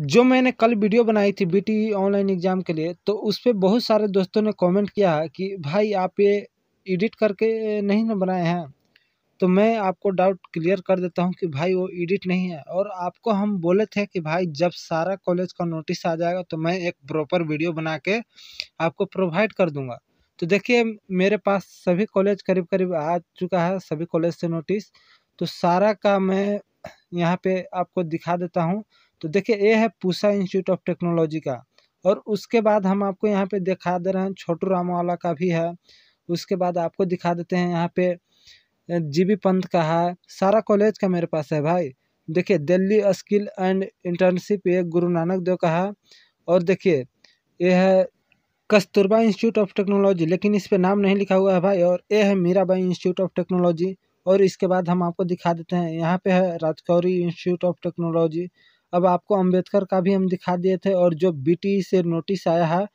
जो मैंने कल वीडियो बनाई थी बी ऑनलाइन एग्ज़ाम के लिए तो उस पर बहुत सारे दोस्तों ने कमेंट किया है कि भाई आप ये एडिट करके नहीं ना बनाए हैं तो मैं आपको डाउट क्लियर कर देता हूँ कि भाई वो एडिट नहीं है और आपको हम बोले थे कि भाई जब सारा कॉलेज का नोटिस आ जाएगा तो मैं एक प्रॉपर वीडियो बना के आपको प्रोवाइड कर दूँगा तो देखिए मेरे पास सभी कॉलेज करीब करीब आ चुका है सभी कॉलेज से नोटिस तो सारा का मैं यहाँ पे आपको दिखा देता हूँ तो देखिए ये है पूसा इंस्टीट्यूट ऑफ टेक्नोलॉजी का और उसके बाद हम आपको यहाँ पे दिखा दे रहे हैं छोटू रामवाला का भी है उसके बाद आपको दिखा देते हैं यहाँ पे जी बी पंत का है सारा कॉलेज का मेरे पास है भाई देखिए दिल्ली स्किल एंड इंटर्नशिप ये गुरु नानक देव का है और देखिए ये है कस्तूरबा इंस्टीट्यूट ऑफ टेक्नोलॉजी लेकिन इस पर नाम नहीं लिखा हुआ है भाई और ये है मीराबाई इंस्टीट्यूट ऑफ टेक्नोलॉजी और इसके बाद हम आपको दिखा देते हैं यहाँ पे है राजकौरी इंस्टीट्यूट ऑफ टेक्नोलॉजी अब आपको अम्बेडकर का भी हम दिखा दिए थे और जो बी से नोटिस आया है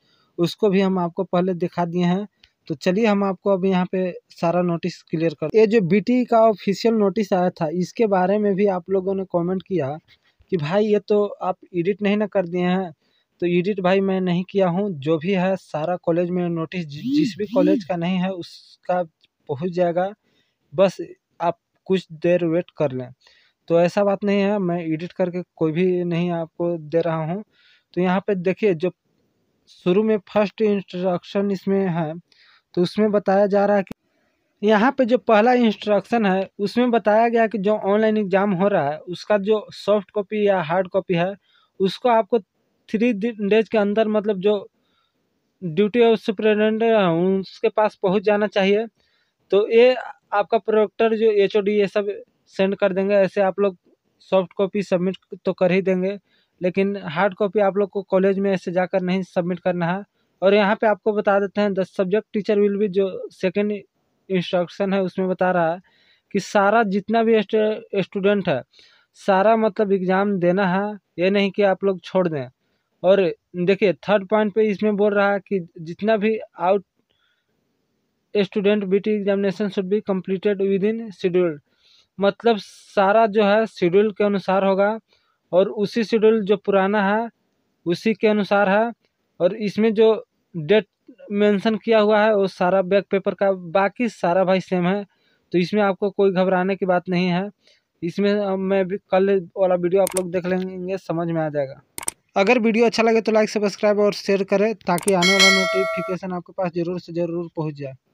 उसको भी हम आपको पहले दिखा दिए हैं तो चलिए हम आपको अब यहाँ पे सारा नोटिस क्लियर कर ये जो बी का ऑफिशियल नोटिस आया था इसके बारे में भी आप लोगों ने कॉमेंट किया कि भाई ये तो आप एडिट नहीं ना कर दिए हैं तो एडिट भाई मैं नहीं किया हूँ जो भी है सारा कॉलेज में नोटिस जिस भी कॉलेज का नहीं है उसका पहुँच जाएगा बस आप कुछ देर वेट कर लें तो ऐसा बात नहीं है मैं एडिट करके कोई भी नहीं आपको दे रहा हूँ तो यहाँ पे देखिए जो शुरू में फर्स्ट इंस्ट्रक्शन इसमें है तो उसमें बताया जा रहा है कि यहाँ पे जो पहला इंस्ट्रक्शन है उसमें बताया गया कि जो ऑनलाइन एग्ज़ाम हो रहा है उसका जो सॉफ्ट कॉपी या हार्ड कॉपी है उसको आपको थ्री डेज के अंदर मतलब जो ड्यूटी ऑफ सुप्रिटेंडेंट है उसके पास पहुँच जाना चाहिए तो ये आपका प्रोडक्टर जो एच ये सब सेंड कर देंगे ऐसे आप लोग सॉफ्ट कॉपी सबमिट तो कर ही देंगे लेकिन हार्ड कॉपी आप लोग को कॉलेज में ऐसे जाकर नहीं सबमिट करना है और यहाँ पे आपको बता देते हैं द सब्जेक्ट टीचर विल भी जो सेकंड इंस्ट्रक्शन है उसमें बता रहा है कि सारा जितना भी स्टूडेंट है सारा मतलब एग्ज़ाम देना है ये नहीं कि आप लोग छोड़ दें और देखिए थर्ड पॉइंट पे इसमें बोल रहा है कि जितना भी out student B T examination should be completed within scheduled मतलब सारा जो है शेड्यूल के अनुसार होगा और उसी शेड्यूल जो पुराना है उसी के अनुसार है और इसमें जो डेट मेंशन किया हुआ है वो सारा बैक पेपर का बाकी सारा भाई सेम है तो इसमें आपको कोई घबराने की बात नहीं है इसमें मैं भी कल वाला वीडियो आप लोग देख लेंगे समझ में आ जाएगा अगर वीडियो अच्छा लगे तो लाइक सब्सक्राइब और शेयर करें ताकि आने वाला नोटिफिकेशन आपके पास ज़रूर से ज़रूर पहुँच जाए